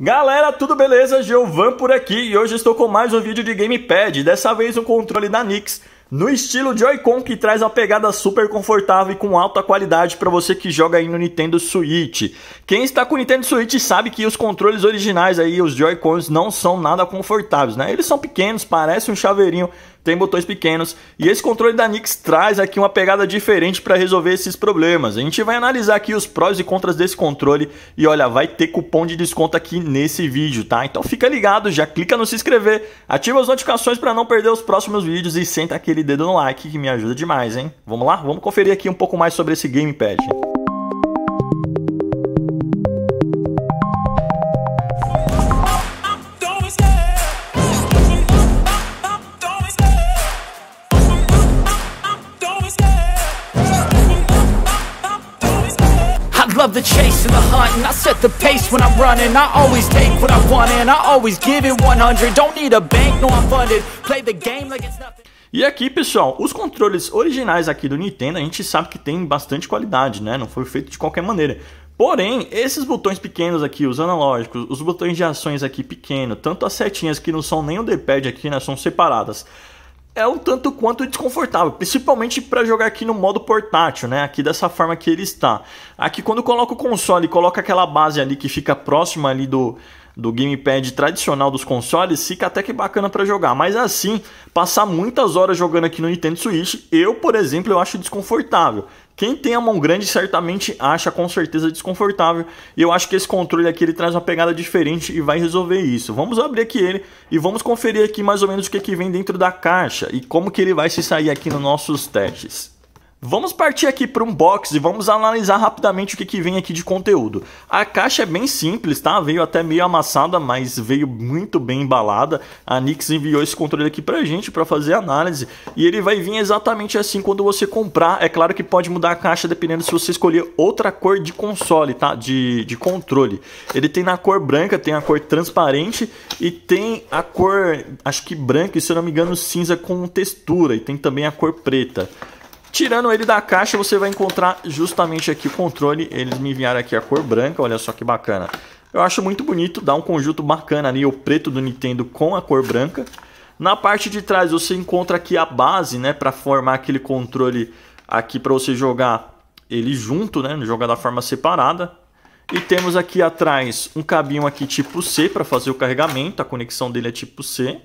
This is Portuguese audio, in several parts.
Galera, tudo beleza? Giovan por aqui e hoje estou com mais um vídeo de gamepad, dessa vez um controle da Nix no estilo Joy-Con que traz a pegada super confortável e com alta qualidade para você que joga aí no Nintendo Switch. Quem está com o Nintendo Switch sabe que os controles originais aí, os Joy-Cons não são nada confortáveis, né? Eles são pequenos, parecem um chaveirinho, tem botões pequenos e esse controle da Nix traz aqui uma pegada diferente para resolver esses problemas. A gente vai analisar aqui os prós e contras desse controle e olha, vai ter cupom de desconto aqui nesse vídeo, tá? Então fica ligado, já clica no se inscrever, ativa as notificações para não perder os próximos vídeos e senta aquele dedo no like que me ajuda demais, hein? Vamos lá? Vamos conferir aqui um pouco mais sobre esse gamepad. running I always take what I want and I always give it 100 Don't need a bank, no I'm funded Play the game like it's nothing e aqui, pessoal, os controles originais aqui do Nintendo, a gente sabe que tem bastante qualidade, né? Não foi feito de qualquer maneira. Porém, esses botões pequenos aqui, os analógicos, os botões de ações aqui pequeno, tanto as setinhas que não são nem o D-pad aqui, né? São separadas é um tanto quanto desconfortável, principalmente para jogar aqui no modo portátil, né? Aqui dessa forma que ele está. Aqui quando coloca o console, coloca aquela base ali que fica próxima ali do do gamepad tradicional dos consoles, fica até que bacana para jogar. Mas assim, passar muitas horas jogando aqui no Nintendo Switch, eu, por exemplo, eu acho desconfortável. Quem tem a mão grande certamente acha com certeza desconfortável. E eu acho que esse controle aqui ele traz uma pegada diferente e vai resolver isso. Vamos abrir aqui ele e vamos conferir aqui mais ou menos o que, que vem dentro da caixa e como que ele vai se sair aqui nos nossos testes. Vamos partir aqui para um box e vamos analisar rapidamente o que, que vem aqui de conteúdo. A caixa é bem simples, tá? Veio até meio amassada, mas veio muito bem embalada. A Nix enviou esse controle aqui para gente para fazer análise e ele vai vir exatamente assim quando você comprar. É claro que pode mudar a caixa dependendo se você escolher outra cor de console, tá? De, de controle. Ele tem na cor branca, tem a cor transparente e tem a cor, acho que branca e se eu não me engano cinza com textura e tem também a cor preta. Tirando ele da caixa, você vai encontrar justamente aqui o controle. Eles me enviaram aqui a cor branca, olha só que bacana. Eu acho muito bonito, dá um conjunto bacana ali, o preto do Nintendo com a cor branca. Na parte de trás você encontra aqui a base, né, para formar aquele controle aqui para você jogar ele junto, né, jogar da forma separada. E temos aqui atrás um cabinho aqui tipo C para fazer o carregamento, a conexão dele é tipo C.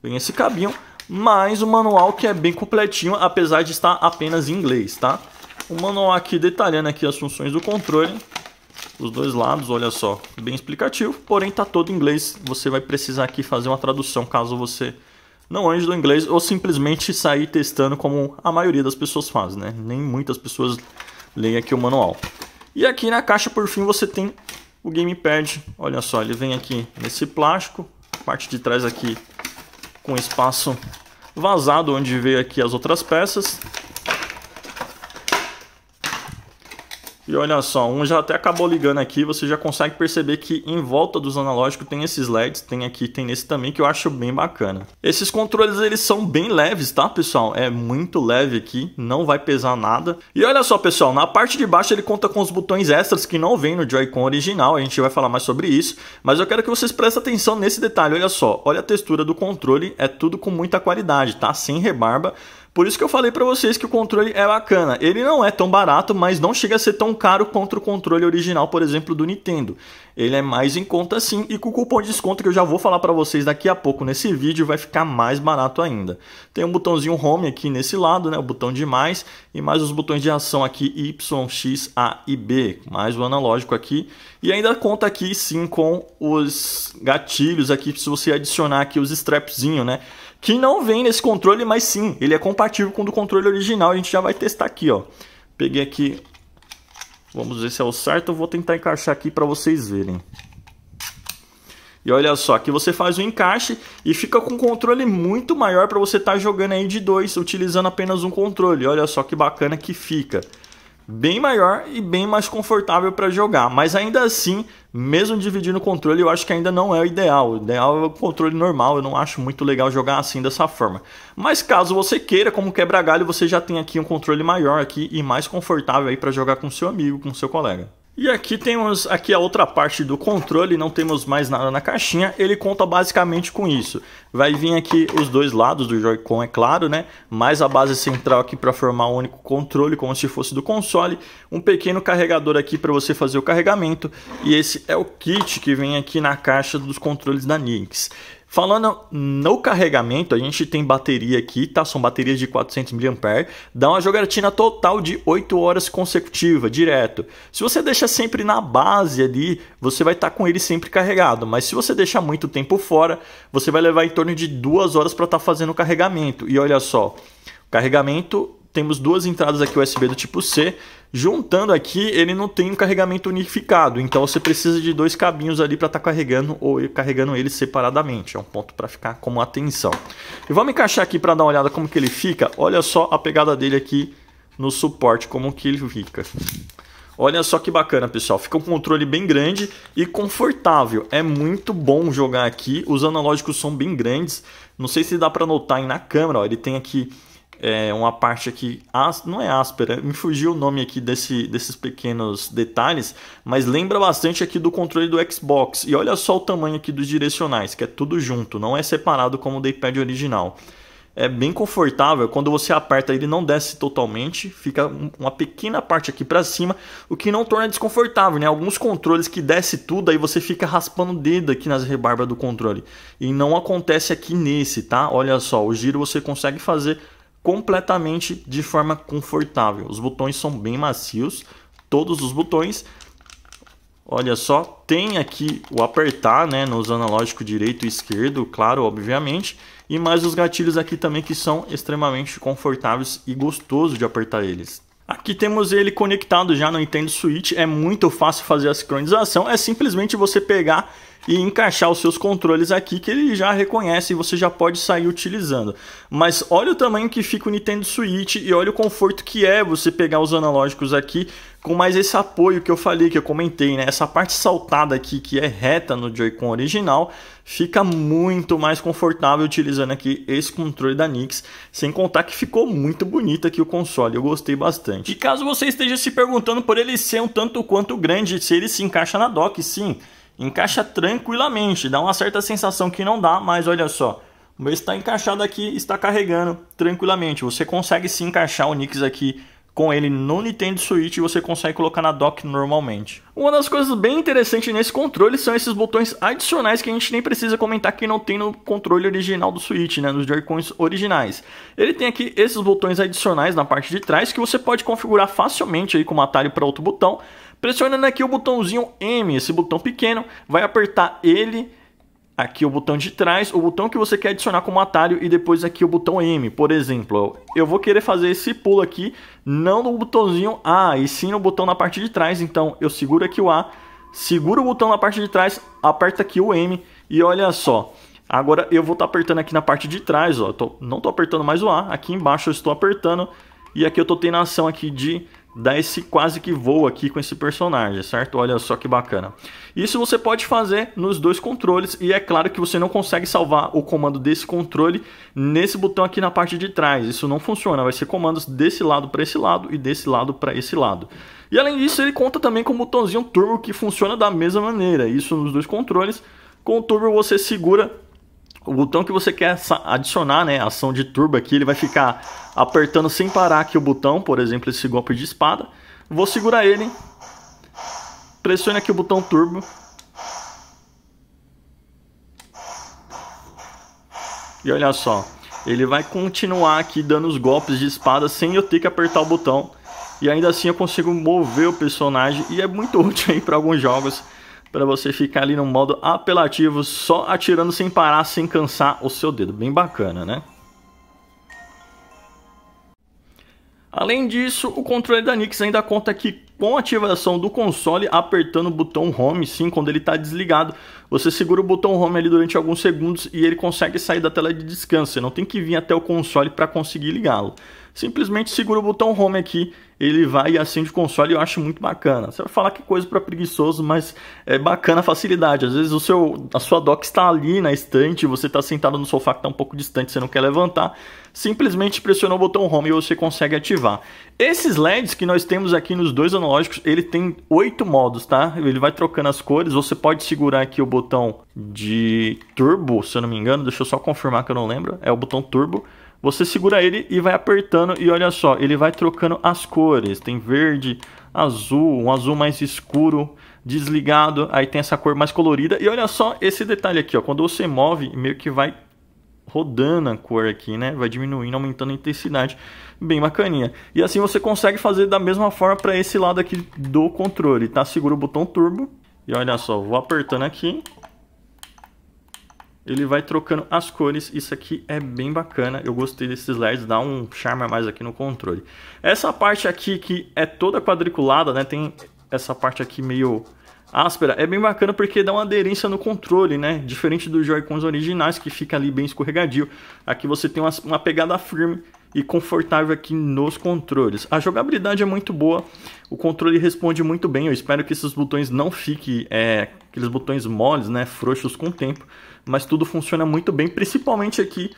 Vem esse cabinho mas o manual que é bem completinho, apesar de estar apenas em inglês, tá? O manual aqui detalhando aqui as funções do controle, os dois lados, olha só, bem explicativo, porém tá todo em inglês, você vai precisar aqui fazer uma tradução caso você não ande do inglês ou simplesmente sair testando como a maioria das pessoas faz, né? Nem muitas pessoas leem aqui o manual. E aqui na caixa, por fim, você tem o gamepad, olha só, ele vem aqui nesse plástico, parte de trás aqui com espaço vazado, onde veio aqui as outras peças. E olha só, um já até acabou ligando aqui, você já consegue perceber que em volta dos analógicos tem esses LEDs, tem aqui, tem nesse também, que eu acho bem bacana. Esses controles, eles são bem leves, tá, pessoal? É muito leve aqui, não vai pesar nada. E olha só, pessoal, na parte de baixo ele conta com os botões extras que não vem no Joy-Con original, a gente vai falar mais sobre isso, mas eu quero que vocês prestem atenção nesse detalhe, olha só, olha a textura do controle, é tudo com muita qualidade, tá? Sem rebarba. Por isso que eu falei para vocês que o controle é bacana. Ele não é tão barato, mas não chega a ser tão caro quanto o controle original, por exemplo, do Nintendo. Ele é mais em conta sim e com o cupom de desconto que eu já vou falar para vocês daqui a pouco nesse vídeo vai ficar mais barato ainda. Tem um botãozinho home aqui nesse lado, né, o botão de mais e mais os botões de ação aqui Y, X, A e B, mais o analógico aqui e ainda conta aqui sim com os gatilhos aqui se você adicionar aqui os strapzinho, né? que não vem nesse controle, mas sim, ele é compatível com o do controle original. A gente já vai testar aqui, ó. Peguei aqui, vamos ver se é o certo. Eu vou tentar encaixar aqui para vocês verem. E olha só, aqui você faz o encaixe e fica com um controle muito maior para você estar tá jogando aí de dois, utilizando apenas um controle. Olha só que bacana que fica bem maior e bem mais confortável para jogar. Mas ainda assim, mesmo dividindo o controle, eu acho que ainda não é o ideal. O ideal é o controle normal, eu não acho muito legal jogar assim dessa forma. Mas caso você queira, como quebra-galho, você já tem aqui um controle maior aqui e mais confortável aí para jogar com seu amigo, com seu colega. E aqui temos aqui a é outra parte do controle, não temos mais nada na caixinha, ele conta basicamente com isso. Vai vir aqui os dois lados do Joy-Con, é claro, né? Mais a base central aqui para formar um único controle, como se fosse do console. Um pequeno carregador aqui para você fazer o carregamento. E esse é o kit que vem aqui na caixa dos controles da Nix. Falando no carregamento, a gente tem bateria aqui, tá? São baterias de 400 mAh, dá uma jogatina total de 8 horas consecutiva, direto. Se você deixa sempre na base ali, você vai estar tá com ele sempre carregado, mas se você deixar muito tempo fora, você vai levar em torno de 2 horas para estar tá fazendo o carregamento. E olha só, carregamento, temos duas entradas aqui USB do tipo C, Juntando aqui, ele não tem um carregamento unificado, então você precisa de dois cabinhos ali para estar tá carregando ou carregando ele separadamente. É um ponto para ficar como atenção. E vamos encaixar aqui para dar uma olhada como que ele fica. Olha só a pegada dele aqui no suporte, como que ele fica. Olha só que bacana, pessoal. Fica um controle bem grande e confortável. É muito bom jogar aqui. Os analógicos são bem grandes. Não sei se dá para notar aí na câmera. Ó, ele tem aqui é, uma parte aqui, não é áspera, me fugiu o nome aqui desse, desses pequenos detalhes, mas lembra bastante aqui do controle do Xbox. E olha só o tamanho aqui dos direcionais, que é tudo junto, não é separado como o Daypad original é bem confortável. Quando você aperta, ele não desce totalmente, fica uma pequena parte aqui para cima, o que não torna desconfortável, né? Alguns controles que desce tudo, aí você fica raspando o dedo aqui nas rebarbas do controle. E não acontece aqui nesse, tá? Olha só, o giro você consegue fazer completamente de forma confortável. Os botões são bem macios, todos os botões. Olha só, tem aqui o apertar, né, nos analógicos direito e esquerdo, claro, obviamente, e mais os gatilhos aqui também que são extremamente confortáveis e gostoso de apertar eles. Aqui temos ele conectado já no Nintendo Switch, é muito fácil fazer a sincronização, é simplesmente você pegar e encaixar os seus controles aqui que ele já reconhece e você já pode sair utilizando. Mas olha o tamanho que fica o Nintendo Switch e olha o conforto que é você pegar os analógicos aqui com mais esse apoio que eu falei, que eu comentei, né? Essa parte saltada aqui, que é reta no Joy-Con original, fica muito mais confortável utilizando aqui esse controle da Nix, sem contar que ficou muito bonito aqui o console, eu gostei bastante. E caso você esteja se perguntando por ele ser um tanto quanto grande, se ele se encaixa na dock, sim, encaixa tranquilamente, dá uma certa sensação que não dá, mas olha só, o meu está encaixado aqui, está carregando tranquilamente, você consegue se encaixar o Nix aqui com ele no Nintendo Switch você consegue colocar na dock normalmente. Uma das coisas bem interessantes nesse controle são esses botões adicionais que a gente nem precisa comentar que não tem no controle original do Switch, né, nos Joy-Cons originais. Ele tem aqui esses botões adicionais na parte de trás que você pode configurar facilmente aí com um atalho para outro botão. Pressionando aqui o botãozinho M, esse botão pequeno, vai apertar ele aqui é o botão de trás, o botão que você quer adicionar como atalho e depois aqui é o botão M, por exemplo. Eu vou querer fazer esse pulo aqui, não no botãozinho A, e sim no botão na parte de trás, então eu seguro aqui o A, seguro o botão na parte de trás, aperta aqui o M e olha só. Agora eu vou estar tá apertando aqui na parte de trás, ó, tô, não estou apertando mais o A, aqui embaixo eu estou apertando e aqui eu estou tendo a ação aqui de dá esse quase que voo aqui com esse personagem, certo? Olha só que bacana. Isso você pode fazer nos dois controles e é claro que você não consegue salvar o comando desse controle nesse botão aqui na parte de trás. Isso não funciona, vai ser comandos desse lado para esse lado e desse lado para esse lado. E além disso, ele conta também com o botãozinho turbo que funciona da mesma maneira, isso nos dois controles. Com o turbo você segura o botão que você quer adicionar, né, ação de turbo aqui, ele vai ficar apertando sem parar aqui o botão, por exemplo, esse golpe de espada. Vou segurar ele, pressione aqui o botão turbo. E olha só, ele vai continuar aqui dando os golpes de espada sem eu ter que apertar o botão. E ainda assim eu consigo mover o personagem e é muito útil aí para alguns jogos para você ficar ali no modo apelativo, só atirando sem parar, sem cansar o seu dedo. Bem bacana, né? Além disso, o controle da Nix ainda conta que com a ativação do console, apertando o botão Home, sim, quando ele está desligado, você segura o botão Home ali durante alguns segundos e ele consegue sair da tela de descanso. Você não tem que vir até o console para conseguir ligá-lo. Simplesmente segura o botão Home aqui ele vai e acende o console e eu acho muito bacana. Você vai falar que coisa para preguiçoso, mas é bacana a facilidade. Às vezes o seu, a sua dock está ali na estante, você está sentado no sofá que está um pouco distante, você não quer levantar, simplesmente pressiona o botão home e você consegue ativar. Esses LEDs que nós temos aqui nos dois analógicos, ele tem oito modos, tá? Ele vai trocando as cores, você pode segurar aqui o botão de turbo, se eu não me engano, deixa eu só confirmar que eu não lembro, é o botão turbo. Você segura ele e vai apertando e olha só, ele vai trocando as cores. Tem verde, azul, um azul mais escuro, desligado, aí tem essa cor mais colorida. E olha só esse detalhe aqui, ó, quando você move, meio que vai rodando a cor aqui, né? Vai diminuindo, aumentando a intensidade. Bem bacaninha. E assim você consegue fazer da mesma forma para esse lado aqui do controle, tá? Segura o botão turbo e olha só, vou apertando aqui ele vai trocando as cores. Isso aqui é bem bacana. Eu gostei desses LEDs, dá um charme a mais aqui no controle. Essa parte aqui que é toda quadriculada, né? Tem essa parte aqui meio áspera, é bem bacana porque dá uma aderência no controle, né? Diferente dos Joy-Cons originais que fica ali bem escorregadio. Aqui você tem uma, uma pegada firme e confortável aqui nos controles. A jogabilidade é muito boa, o controle responde muito bem. Eu espero que esses botões não fiquem é, aqueles botões moles, né, frouxos com o tempo, mas tudo funciona muito bem, principalmente aqui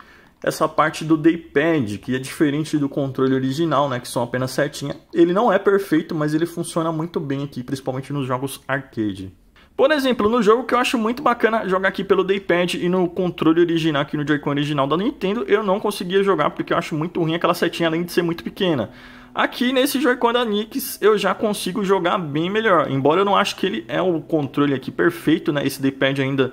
essa parte do daypad, que é diferente do controle original, né, que são apenas setinha. Ele não é perfeito, mas ele funciona muito bem aqui, principalmente nos jogos arcade. Por exemplo, no jogo que eu acho muito bacana jogar aqui pelo D-pad e no controle original, aqui no Joy-Con original da Nintendo, eu não conseguia jogar porque eu acho muito ruim aquela setinha, além de ser muito pequena. Aqui nesse Joy-Con da Nix eu já consigo jogar bem melhor, embora eu não acho que ele é o controle aqui perfeito, né? Esse D-pad ainda,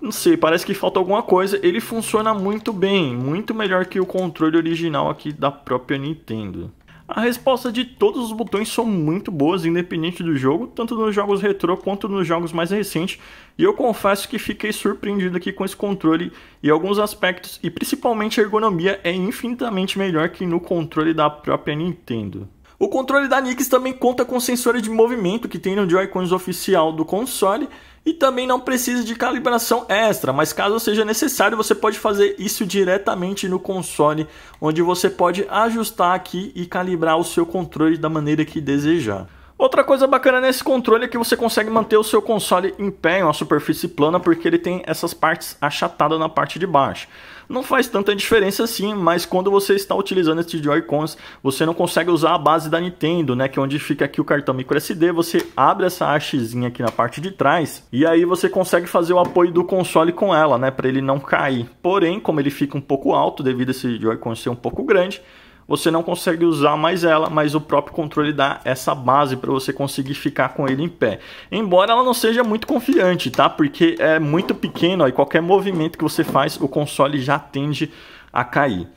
não sei, parece que falta alguma coisa. Ele funciona muito bem, muito melhor que o controle original aqui da própria Nintendo. A resposta de todos os botões são muito boas, independente do jogo, tanto nos jogos retrô quanto nos jogos mais recentes, e eu confesso que fiquei surpreendido aqui com esse controle e alguns aspectos, e principalmente a ergonomia é infinitamente melhor que no controle da própria Nintendo. O controle da Nix também conta com sensores de movimento que tem no Joy-Cons oficial do console, e também não precisa de calibração extra, mas caso seja necessário, você pode fazer isso diretamente no console, onde você pode ajustar aqui e calibrar o seu controle da maneira que desejar. Outra coisa bacana nesse controle é que você consegue manter o seu console em pé em uma superfície plana porque ele tem essas partes achatadas na parte de baixo não faz tanta diferença assim, mas quando você está utilizando esses Joy-Cons, você não consegue usar a base da Nintendo, né? Que é onde fica aqui o cartão microSD, você abre essa hastezinha aqui na parte de trás e aí você consegue fazer o apoio do console com ela, né? Para ele não cair. Porém, como ele fica um pouco alto devido a esse Joy-Con ser um pouco grande, você não consegue usar mais ela, mas o próprio controle dá essa base para você conseguir ficar com ele em pé. Embora ela não seja muito confiante, tá? Porque é muito pequeno ó, e qualquer movimento que você faz, o console já tende a cair.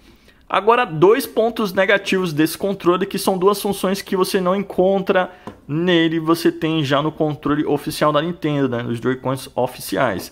Agora, dois pontos negativos desse controle, que são duas funções que você não encontra nele, você tem já no controle oficial da Nintendo, né? nos Joy-Cons oficiais.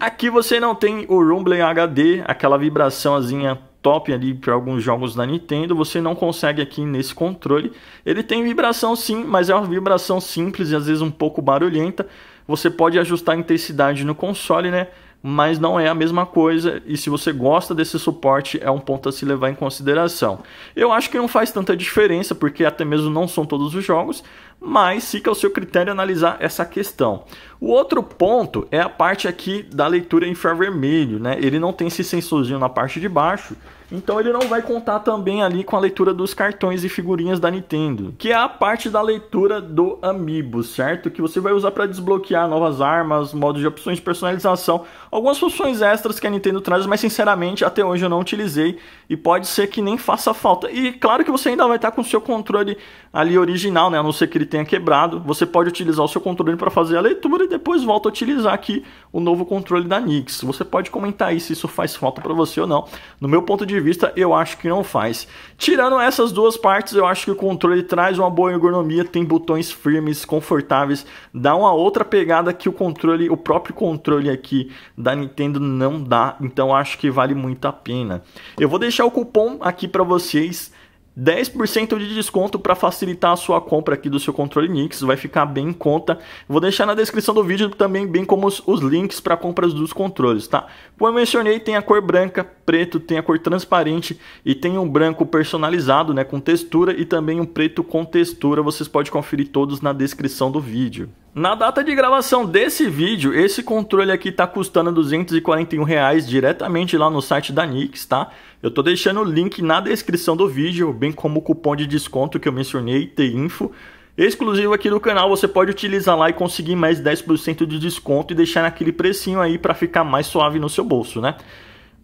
Aqui você não tem o Rumble HD, aquela vibraçãozinha top ali para alguns jogos da Nintendo, você não consegue aqui nesse controle. Ele tem vibração sim, mas é uma vibração simples e às vezes um pouco barulhenta. Você pode ajustar a intensidade no console, né? mas não é a mesma coisa. E se você gosta desse suporte, é um ponto a se levar em consideração. Eu acho que não faz tanta diferença, porque até mesmo não são todos os jogos, mas fica ao seu critério analisar essa questão. O outro ponto é a parte aqui da leitura infravermelho, né? Ele não tem esse sensorzinho na parte de baixo, então ele não vai contar também ali com a leitura dos cartões e figurinhas da Nintendo, que é a parte da leitura do Amiibo, certo? Que você vai usar para desbloquear novas armas, modos de opções de personalização, algumas funções extras que a Nintendo traz, mas sinceramente até hoje eu não utilizei e pode ser que nem faça falta. E claro que você ainda vai estar com o seu controle ali original, né? A não ser que ele tenha quebrado. Você pode utilizar o seu controle para fazer a leitura e depois volta a utilizar aqui o novo controle da Nix. Você pode comentar aí se isso faz falta para você ou não. No meu ponto de vista, eu acho que não faz. Tirando essas duas partes, eu acho que o controle traz uma boa ergonomia, tem botões firmes, confortáveis, dá uma outra pegada que o controle, o próprio controle aqui da Nintendo não dá. Então acho que vale muito a pena. Eu vou deixar deixar o cupom aqui para vocês. 10% de desconto para facilitar a sua compra aqui do seu controle Nix, vai ficar bem em conta. Vou deixar na descrição do vídeo também, bem como os, os links para compras dos controles, tá? Como eu mencionei, tem a cor branca, preto, tem a cor transparente e tem um branco personalizado, né, com textura e também um preto com textura. Vocês podem conferir todos na descrição do vídeo. Na data de gravação desse vídeo, esse controle aqui está custando 241 reais diretamente lá no site da Nix, tá? Eu tô deixando o link na descrição do vídeo, bem como o cupom de desconto que eu mencionei, TINFO. Exclusivo aqui do canal, você pode utilizar lá e conseguir mais 10% de desconto e deixar naquele precinho aí para ficar mais suave no seu bolso, né?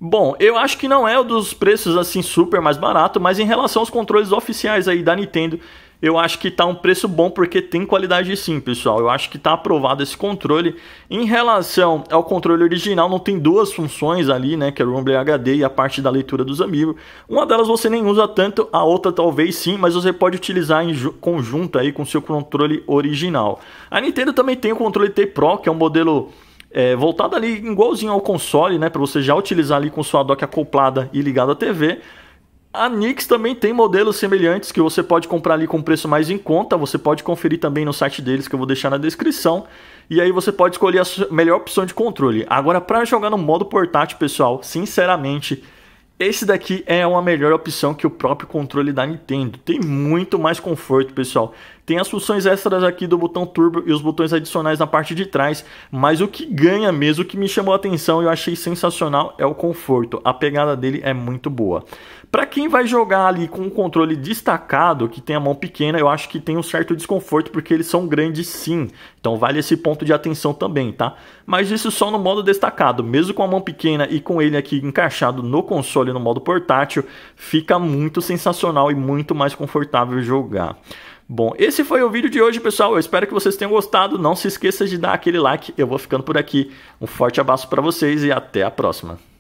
Bom, eu acho que não é um dos preços assim super mais barato, mas em relação aos controles oficiais aí da Nintendo, eu acho que tá um preço bom porque tem qualidade sim, pessoal. Eu acho que tá aprovado esse controle. Em relação ao controle original, não tem duas funções ali, né, que é o Rumble HD e a parte da leitura dos amigos. Uma delas você nem usa tanto, a outra talvez sim, mas você pode utilizar em conjunto aí com seu controle original. A Nintendo também tem o controle T Pro, que é um modelo é, voltada ali igualzinho ao console, né, para você já utilizar ali com sua dock acoplada e ligada à TV. A Nix também tem modelos semelhantes que você pode comprar ali com preço mais em conta. Você pode conferir também no site deles que eu vou deixar na descrição. E aí você pode escolher a melhor opção de controle. Agora, para jogar no modo portátil, pessoal, sinceramente, esse daqui é uma melhor opção que o próprio controle da Nintendo. Tem muito mais conforto, pessoal. Tem as funções extras aqui do botão turbo e os botões adicionais na parte de trás, mas o que ganha mesmo, o que me chamou a atenção e eu achei sensacional é o conforto. A pegada dele é muito boa. Para quem vai jogar ali com um controle destacado, que tem a mão pequena, eu acho que tem um certo desconforto porque eles são grandes sim. Então vale esse ponto de atenção também, tá? Mas isso só no modo destacado, mesmo com a mão pequena e com ele aqui encaixado no console no modo portátil, fica muito sensacional e muito mais confortável jogar. Bom, esse foi o vídeo de hoje, pessoal. Eu espero que vocês tenham gostado. Não se esqueça de dar aquele like. Eu vou ficando por aqui. Um forte abraço para vocês e até a próxima.